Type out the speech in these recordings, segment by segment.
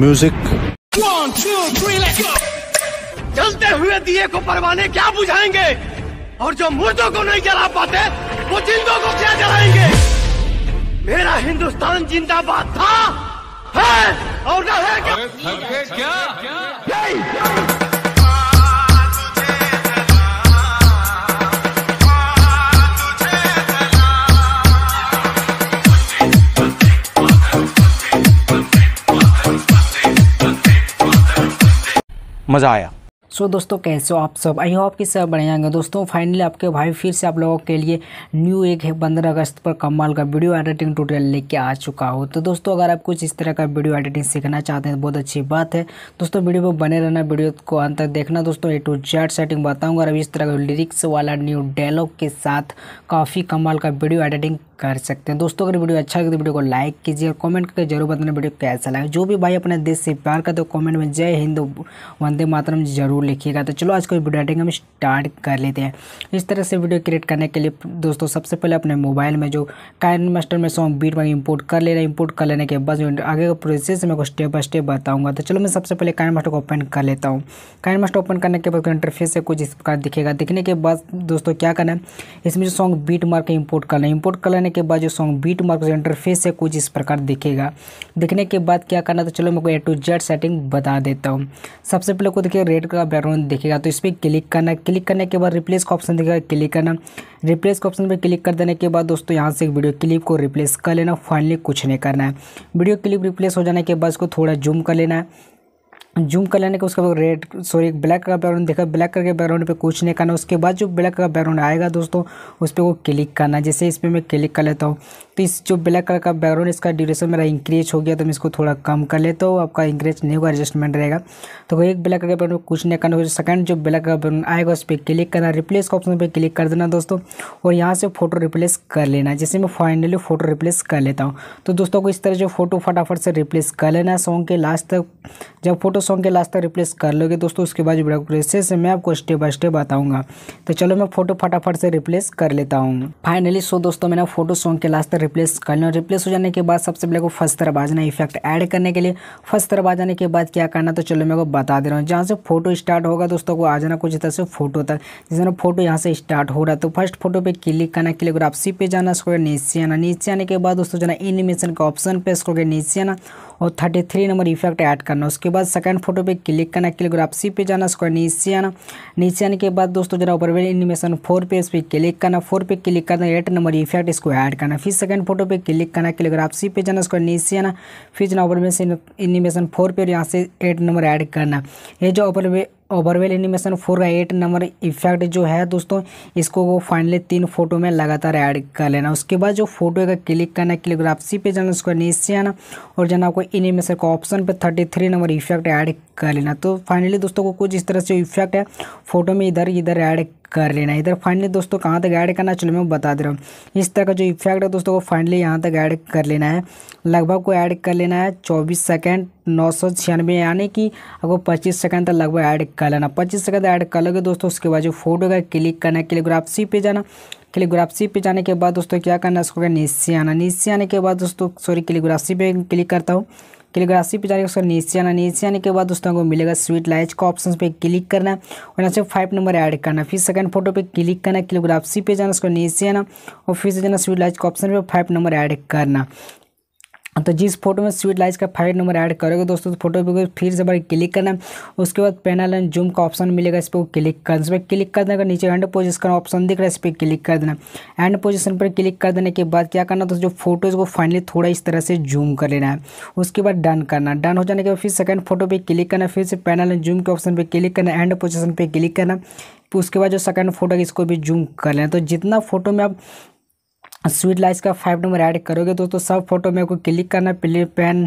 Music जलते हुए दिए को परवाने क्या बुझाएंगे और जो मुर्दों को नहीं जला पाते वो जिंदों को क्या जलाएंगे मेरा हिंदुस्तान जिंदाबाद था है और ना है क्या, क्या? क्या? क्या? क्या? मज़ा आया सो so, दोस्तों कैसे हो आप सब आई होप कि सब बढ़िया होंगे दोस्तों फाइनली आपके भाई फिर से आप लोगों के लिए न्यू एक है पंद्रह अगस्त पर कमाल का वीडियो एडिटिंग ट्यूटोरियल लेके आ चुका हो तो दोस्तों अगर आप कुछ इस तरह का वीडियो एडिटिंग सीखना चाहते हैं तो बहुत अच्छी बात है दोस्तों वीडियो पर बने रहना वीडियो को अंत तक देखना दोस्तों ए टू जेड सेटिंग बताऊँगा और इस तरह का लिरिक्स वाला न्यू डायलॉग के साथ काफ़ी कमाल का वीडियो एडिटिंग कर सकते हैं दोस्तों अगर वीडियो अच्छा लगे तो वीडियो को लाइक कीजिए और कमेंट करके जरूर बताना वीडियो कैसा लगा जो भी भाई अपने देश से प्यार करते हो कमेंट में जय हिंद वंदे मातरम जरूर लिखिएगा तो चलो आज को वीडियो एडिटिंग हम स्टार्ट कर लेते हैं इस तरह से वीडियो क्रिएट करने के लिए दोस्तों सबसे पहले अपने मोबाइल में जो कायन मास्टर में सॉन्ग बीट में इम्पोर्ट कर लेना इम्पोर्ट कर लेने के बाद जो आगे का प्रोसेस मैं स्टेप बाय स्टेप बताऊँगा तो चलो मैं सबसे पहले कायन मास्टर को ओपन कर लेता हूँ कायन मास्टर ओपन करने के बाद इंटरफेस से कुछ इस प्रकार दिखेगा दिखने के बाद दोस्तों क्या करना है इसमें जो सॉन्ग बीट मार के इम्पोर्ट करना है इम्पोर्ट कर लेने करने के बाद जो सॉन्ग बीट मार्क इंटरफेस है कुछ इस प्रकार दिखेगा दिखने के बाद क्या करना तो चलो मैं को ए टू जेड सेटिंग बता देता हूँ सबसे पहले को देखिए रेड का बैकग्राउंड दिखेगा तो इस पर क्लिक करना क्लिक करने के बाद रिप्लेस का ऑप्शन दिखेगा क्लिक करना रिप्लेस का ऑप्शन पर क्लिक कर देने के बाद दोस्तों यहाँ से वीडियो क्लिप को रिप्लेस कर लेना फाइनली कुछ नहीं करना है वीडियो क्लिप रिप्लेस हो जाने के बाद इसको थोड़ा जूम कर लेना है जूम कर लेने के उसके बाद रेड सॉरी ब्लैक का बैकग्राउंड देखा ब्लैक कलर के बैकग्राउंड पे कुछ नहीं करना उसके बाद जो ब्लैक का बैकग्राउंड आएगा दोस्तों उस पर वो क्लिक करना जैसे इस पर मैं क्लिक कर लेता हूँ तो इस जो ब्लैक कलर का बैकग्राउंड इसका ड्यूरेशन मेरा इंक्रीज हो गया तो मैं इसको थोड़ा कम कर ले तो आपका इंक्रीज नहीं होगा एडजस्टमेंट रहेगा तो एक ब्लैक कलर का बैकग्राउंड कुछ नहीं करना सेकंड जो ब्लैक कलर बैकग्राउंड आएगा उस पर क्लिक करना रिप्लेस का ऑप्शन पर क्लिक कर देना दोस्तों और यहाँ से फोटो रिप्लेस कर लेना जैसे मैं फाइनली फोटो रिप्लेस कर लेता हूँ तो दोस्तों को इस तरह जो फोटो फटाफट से रिप्लेस कर लेना है सॉन्ग के लास्ट तक जब फोटो सॉन्ग के लास्ट तक रिप्लेस कर लोगे दोस्तों उसके बाद जो प्रोसेस मैं आपको स्टेप बाय स्टेप बताऊँगा तो चलो मैं फोटो फटाफट से रिप्लेस कर लेता हूँ फाइनली सो दोस्तों मैंने फोटो सॉन्ग के लास्ट तक रिप्लेस कर लें रिप्लेस हो जाने के बाद सबसे पहले को फर्स्ट तरफ आ इफेक्ट ऐड करने के लिए फर्स्ट तरफ आ जाने के बाद क्या करना तो चलो मैं को बता दे रहा हूँ जहाँ से फोटो स्टार्ट होगा दोस्तों को आ जाना कुछ तरह से फोटो तक जिसमें फोटो यहाँ से स्टार्ट हो रहा है तो फर्स्ट फोटो पर क्लिक करना क्लिक और आप सी पे जाना उसको नीचे आना नीचे आने के बाद दोस्तों जाना एनिमेशन का ऑप्शन पे उसको नीचे आना और thirty three number effect add करना उसके बाद सेकंड फोटो पे क्लिक करना क्लिक और आप सी पे जाना उसको नीचे आना नीचे आने के बाद दोस्तों जरा ऊपर एनिमेशन फोर पे इस पर क्लिक करना फोर पे क्लिक करना एट नंबर इफेक्ट इसको ऐड करना फिर सेकंड सेकेंड फोटो पे क्लिक करना क्लिक आप सी पे जाना उसको नीचे आना फिर जाना ऑपर में से एनिमेशन फोर पे और यहाँ से एट नंबर ऐड करना ये जो ऑपर में ओवरवेल एनिमेशन फोर का एट नंबर इफेक्ट जो है दोस्तों इसको वो फाइनली तीन फोटो में लगातार ऐड कर लेना उसके बाद जो फोटो का क्लिक करना क्लिकग्राफी पे जाना उसको नीचे आना और जाना आपको एनिमेशन का ऑप्शन पे thirty three number effect add कर लेना तो फाइनली दोस्तों को कुछ इस तरह से इफेक्ट है फोटो में इधर इधर ऐड कर लेना इधर फाइनली दोस्तों कहाँ तक ऐड करना चलो मैं बता दे रहा हूँ इस तरह का जो इफेक्ट है दोस्तों को फाइनली यहाँ तक ऐड कर लेना है लगभग को ऐड कर लेना है चौबीस सेकेंड नौ सौ छियानवे यानी कि आपको पच्चीस सेकंड तक लगभग ऐड कर लेना पच्चीस सेकंड ऐड कर लोगे दोस्तों उसके बाद जो फोटो का क्लिक करना है क्लिक पे जाना क्लिग्राफसी पे जाने के बाद दोस्तों क्या करना है उसको नीचे आना नीचे आने के बाद दोस्तों सॉरी क्लिग्राफसी पे क्लिक करता हूँ क्लिग्राफी पे जाने के उसका नीचे आना नीचे आने के बाद दोस्तों को मिलेगा स्वीट लाइट का ऑप्शन पे क्लिक करना और यहाँ से फाइव नंबर ऐड करना फिर सेकंड फोटो पे क्लिक करना क्लिग्राफी पे जाना उसको नीचे आना और फिर से जाना स्वीट लाइट का ऑप्शन पे फाइव नंबर ऐड करना तो जिस फोटो में स्वीट लाइट्स का फाइव नंबर ऐड करोगे दोस्तों तो फोटो पे फिर से बार क्लिक करना है उसके बाद पैनल एंड जूम का ऑप्शन मिलेगा इस पर क्लिक करना इस पर क्लिक कर देना नीचे एंड पोजिशन का ऑप्शन दिख रहा है इस पर क्लिक कर देना एंड पोजिशन पर क्लिक कर देने के बाद क्या करना दोस्तों जो फोटो इसको फाइनली थोड़ा इस तरह से जूम कर लेना है उसके बाद डन करना डन हो जाने के बाद फिर सेकेंड फोटो पर क्लिक करना फिर से पैनल एंड जूम के ऑप्शन पर क्लिक करना एंड पोजिशन पर क्लिक करना उसके बाद जो सेकंड फोटो है इसको भी जूम कर लेना तो जितना फोटो में आप स्वीट लाइस का फाइव नंबर ऐड करोगे दोस्तों तो सब फोटो में आपको क्लिक करना है पेन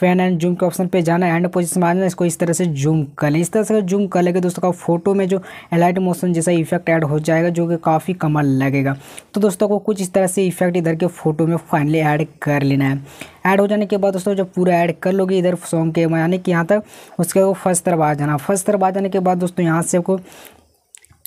पेन एंड जूम के ऑप्शन पे जाना है एंड पोजिशन मारना इसको इस तरह से जूम कर लें इस तरह से जूम कर लेंगे दोस्तों का फोटो में जो एलाइट मोशन जैसा इफेक्ट ऐड हो जाएगा जो कि काफ़ी कमाल लगेगा तो दोस्तों को कुछ इस तरह से इफेक्ट इधर के फोटो में फाइनली ऐड कर लेना है ऐड हो जाने के बाद दोस्तों जब पूरा ऐड कर लोगे इधर सॉन्ग के यानी कि यहाँ तक उसके बाद फर्स्ट तरफ आ जाना फर्स्ट तरफ आ जाने के बाद दोस्तों यहाँ से आपको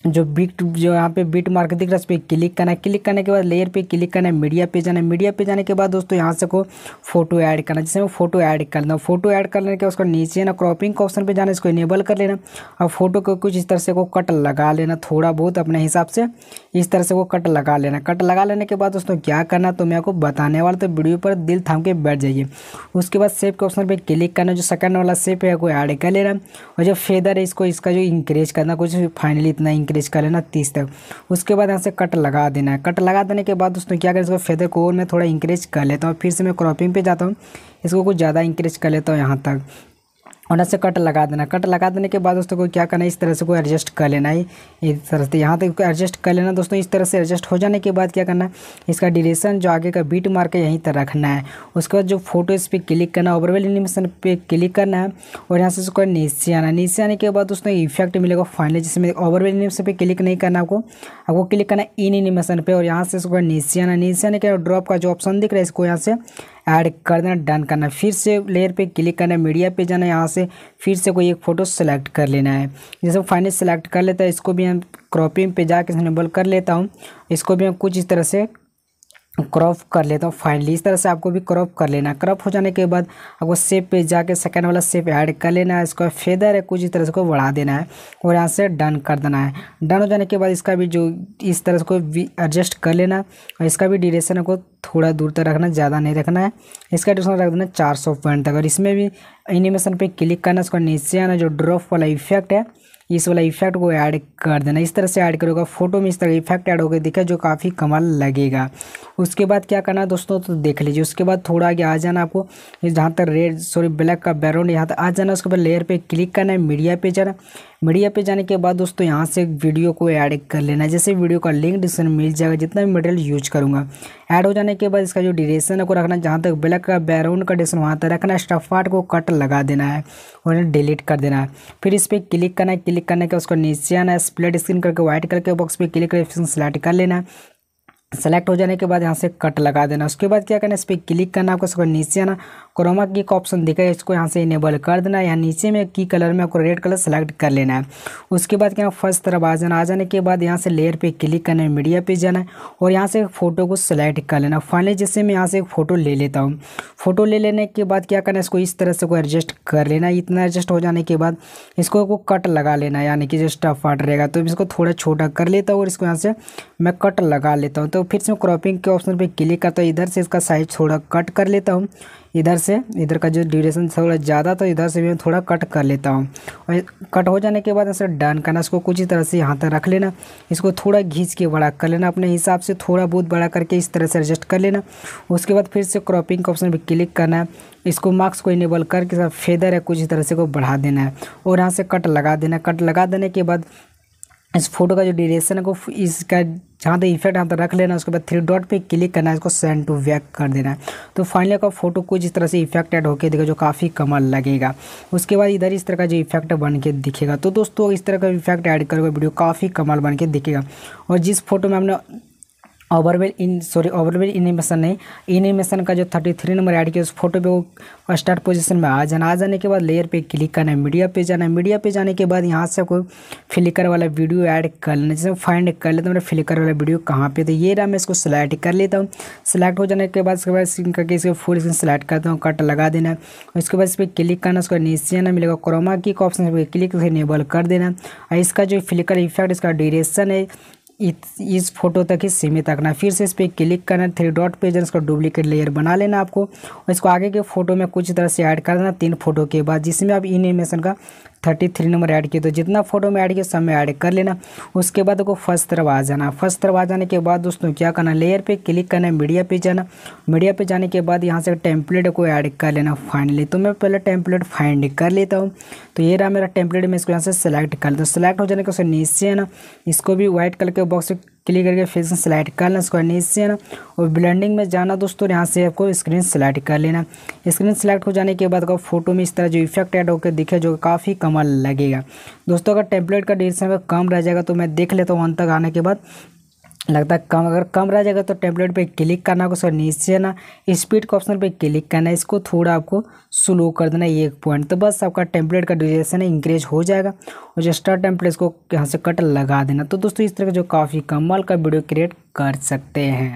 जो बिट जो यहाँ पे बिट मार्केट दिख रहा है उस पर क्लिक करना है क्लिक करने के बाद लेयर पे क्लिक करना है मीडिया पे जाना है मीडिया पे जाने के बाद दोस्तों यहाँ से को फोटो ऐड करना है जैसे मैं फोटो ऐड कर लेना फोटो ऐड कर लेने के उसका नीचे ना क्रॉपिंग का ऑप्शन पे जाना है इसको इनेबल कर लेना और फोटो को कुछ इस तरह से को कट लगा लेना थोड़ा बहुत अपने हिसाब से इस तरह से वो कट लगा लेना कट लगा लेने के बाद दोस्तों क्या करना तो मैं आपको बताने वाला तो वीडियो पर दिल थाम के बैठ जाइए उसके बाद सेप के ऑप्शन पर क्लिक करना जो सेकंड वाला सेप है वो ऐड कर लेना और जो फेदर है इसको इसका जो इंक्रेज करना कुछ फाइनली इतना इंक्रीज कर लेना तीस तक उसके बाद यहाँ से कट लगा देना है कट लगा देने के बाद दोस्तों क्या करें इसको फेदर को और मैं थोड़ा इंक्रीज कर लेता हूँ फिर से मैं क्रॉपिंग पर जाता हूँ इसको कुछ ज़्यादा इंक्रीज कर लेता हूँ यहाँ तक होना से कट लगा देना कट लगा देने के बाद दोस्तों को क्या करना है इस तरह से कोई एडजस्ट कर लेना है इस तरह से यहाँ तक एडजस्ट कर लेना दोस्तों इस तरह से एडजस्ट हो जाने के बाद क्या करना है इसका डिरेशन जो आगे का बीट मार के यहीं तक रखना है उसके बाद जो फोटो इस पर क्लिक करना है ओवरवेल एनिमेशन पर क्लिक करना है और यहाँ से उसको नीचे आना नीचे आने के बाद दोस्तों इफेक्ट मिलेगा फाइनल जिसमें ओवरवेल एनिमेशन पर क्लिक नहीं करना आपको आपको क्लिक करना इन एनिमेशन पर और यहाँ से उसको नीचे आना नीचे आने के ड्रॉप का जो ऑप्शन दिख रहा है इसको यहाँ से ऐड कर देना डन करना फिर से लेयर पे क्लिक करना है मीडिया पे जाना है यहाँ से फिर से कोई एक फ़ोटो सेलेक्ट कर लेना है जैसे फाइनल सेलेक्ट कर लेता है इसको भी हम क्रॉपिंग पे जाके इनेबल कर लेता हूँ इसको भी हम कुछ इस तरह से क्रॉप कर लेता हूँ फाइनली इस तरह से आपको भी क्रॉप कर लेना क्रॉप हो जाने के बाद आपको सेप पे जाके सेकंड वाला सेप ऐड कर लेना है इसका फेदर है कुछ इस तरह से को बढ़ा देना है और यहाँ से डन कर देना है डन हो जाने के बाद इसका भी जो इस तरह से को एडजस्ट कर लेना और इसका भी ड्यूरेशन आपको थोड़ा दूर तक रखना ज़्यादा नहीं रखना है इसका ड्यूरेशन रख देना चार सौ पॉइंट तक और इसमें भी एनिमेशन पर क्लिक करना उसका नीचे आना जो ड्रॉप वाला इफेक्ट है इस वाला इफेक्ट को ऐड कर देना इस तरह से ऐड करोगे फोटो में इस तरह इफेक्ट ऐड हो गया जो काफ़ी कमाल लगेगा उसके बाद क्या करना है दोस्तों तो देख लीजिए उसके बाद थोड़ा आगे आ जाना आपको जहाँ तक रेड सॉरी ब्लैक का बैकग्राउंड यहाँ तक आ जाना उसके बाद लेयर पर क्लिक करना है मीडिया पे जाना मीडिया पे जाने के बाद दोस्तों यहाँ से वीडियो को ऐड कर लेना जैसे वीडियो का लिंक डिस्क्रिप्शन मिल जाएगा जितना भी मटेरियल यूज करूँगा ऐड हो जाने के बाद इसका जो ड्यूरेशन है को रखना जहाँ तक ब्लैक का बैकग्राउंड का डिस्क्रिप्शन वहाँ तक रखना स्टफ पार्ट को कट लगा देना है और डिलीट कर देना है फिर इस पर क्लिक करना है क्लिक क्लिक करने के उसको नीचे आना है स्प्लिट स्क्रीन करके व्हाइट कलर के बॉक्स पे क्लिक करके फिर कर लेना है सेलेक्ट हो जाने के बाद यहाँ से कट लगा देना उसके बाद क्या करना इस पर क्लिक करना आपको इसको नीचे आना क्रोमा की का ऑप्शन दिखा है इसको यहाँ से इनेबल कर देना यहाँ नीचे में की कलर में आपको रेड कलर सेलेक्ट कर लेना है उसके बाद क्या फर्स्ट तरफ आ जाना आ जाने के बाद यहाँ से लेयर पे क्लिक करना है मीडिया पे जाना है और यहाँ से फोटो को सेलेक्ट कर लेना फाइनली जैसे मैं यहाँ से एक फ़ोटो ले लेता हूँ फोटो ले लेने के बाद क्या करना है इसको इस तरह से को एडजस्ट कर लेना इतना एडजस्ट हो जाने के बाद इसको को कट लगा लेना यानी कि स्टफ फट रहेगा तो इसको थोड़ा छोटा कर लेता हूँ और इसको यहाँ से मैं कट लगा लेता हूँ तो हूँ फिर से क्रॉपिंग के ऑप्शन पे क्लिक करता हूँ इधर से इसका साइज थोड़ा कट कर लेता हूँ इधर से इधर का जो ड्यूरेशन थोड़ा ज़्यादा तो इधर से भी मैं थोड़ा कट कर लेता हूँ और कट हो जाने के बाद ऐसे डन करना इसको कुछ ही तरह से यहाँ तक रख लेना इसको थोड़ा घींच के बड़ा कर लेना अपने हिसाब से थोड़ा बहुत बड़ा करके इस तरह से एडजस्ट कर लेना उसके बाद फिर से क्रॉपिंग के ऑप्शन पर क्लिक करना है इसको मार्क्स को इनेबल करके फेदर है कुछ इस तरह से को बढ़ा देना है और यहाँ से कट लगा देना कट लगा देने के बाद इस फोटो का जो ड्यूरेशन है को इसका जहाँ तक इफेक्ट यहाँ तक रख लेना उसके बाद थ्री डॉट पे क्लिक करना है इसको सेंड टू बैक कर देना है तो फाइनली आपका फोटो कुछ इस तरह से इफेक्ट ऐड होकर देखा जो काफ़ी कमाल लगेगा उसके बाद इधर इस तरह का जो इफेक्ट बन के दिखेगा तो दोस्तों इस तरह का इफेक्ट ऐड करोगे वीडियो काफ़ी कमाल बन के दिखेगा और जिस फोटो में हमने overall in sorry overall animation नहीं एनिमेशन का जो थर्टी थ्री नंबर ऐड किया उस फोटो पे वो स्टार्ट पोजीशन में आ जाना आ जाने के बाद लेयर पे क्लिक करना है मीडिया पे जाना है मीडिया पे जाने के बाद यहाँ से आपको फ्लिकर वाला वीडियो ऐड कर लेना जैसे फाइंड कर लेता हूँ मेरा फ्लिकर वाला वीडियो कहाँ पर तो ये रहा मैं इसको सिलेक्ट कर लेता हूँ सिलेक्ट हो जाने के बाद उसके बाद स्क्रीन करके इसको फुल स्क्रीन सेलेक्ट करता हूँ कट लगा देना है उसके बाद इस पर क्लिक करना उसका नीचे ना मिलेगा क्रोमा की ऑप्शन पर क्लिक इनेबल कर देना और इसका जो फ्लिकर इफेक्ट इसका ड्यूरेशन है इस इस फोटो तक ही सीमित रखना फिर से इस पर क्लिक करना थ्री डॉट पे इसका डुप्लीकेट लेयर बना लेना आपको और इसको आगे के फोटो में कुछ तरह से ऐड कर देना तीन फोटो के बाद जिसमें आप इन एनिमेशन का थर्टी थ्री नंबर ऐड किए तो जितना फोटो में ऐड किया सब में ऐड कर लेना उसके बाद आपको फर्स्ट तरफ आ जाना फर्स्ट तरफ आ जाने के बाद दोस्तों क्या करना लेयर पे क्लिक करना है मीडिया पे जाना मीडिया पे जाने के बाद यहाँ से टेम्पलेट को ऐड कर लेना फाइनली तो मैं पहले टेम्पलेट फाइंड कर लेता हूँ तो ये रहा मेरा टेम्पलेट मैं इसको यहाँ से सेलेक्ट कर लेता हूँ सेलेक्ट हो जाने के उससे नीचे है ना इसको भी व्हाइट कलर के बॉक्स क्लिक करके फिर से सिलेक्ट कर लेना उसको नीचे आना और ब्लेंडिंग में जाना दोस्तों यहाँ से आपको स्क्रीन सेलेक्ट कर लेना स्क्रीन सेलेक्ट हो जाने के बाद फोटो में इस तरह जो इफेक्ट ऐड होकर दिखे जो काफ़ी कमाल लगेगा दोस्तों अगर टेम्पलेट का डिशन कम रह जाएगा तो मैं देख लेता हूँ अंत तक आने के बाद लगता है कम अगर कम रह जाएगा तो टेम्पलेट पे क्लिक करना होगा सर नीचे ना स्पीड का ऑप्शन पे क्लिक करना है इसको थोड़ा आपको स्लो कर देना है एक पॉइंट तो बस आपका टेम्पलेट का ड्यूरेशन है इंक्रीज हो जाएगा और जो स्टार्ट टेम्पलेट को यहाँ से कट लगा देना तो दोस्तों इस तरह का जो काफ़ी कमाल का वीडियो क्रिएट कर सकते हैं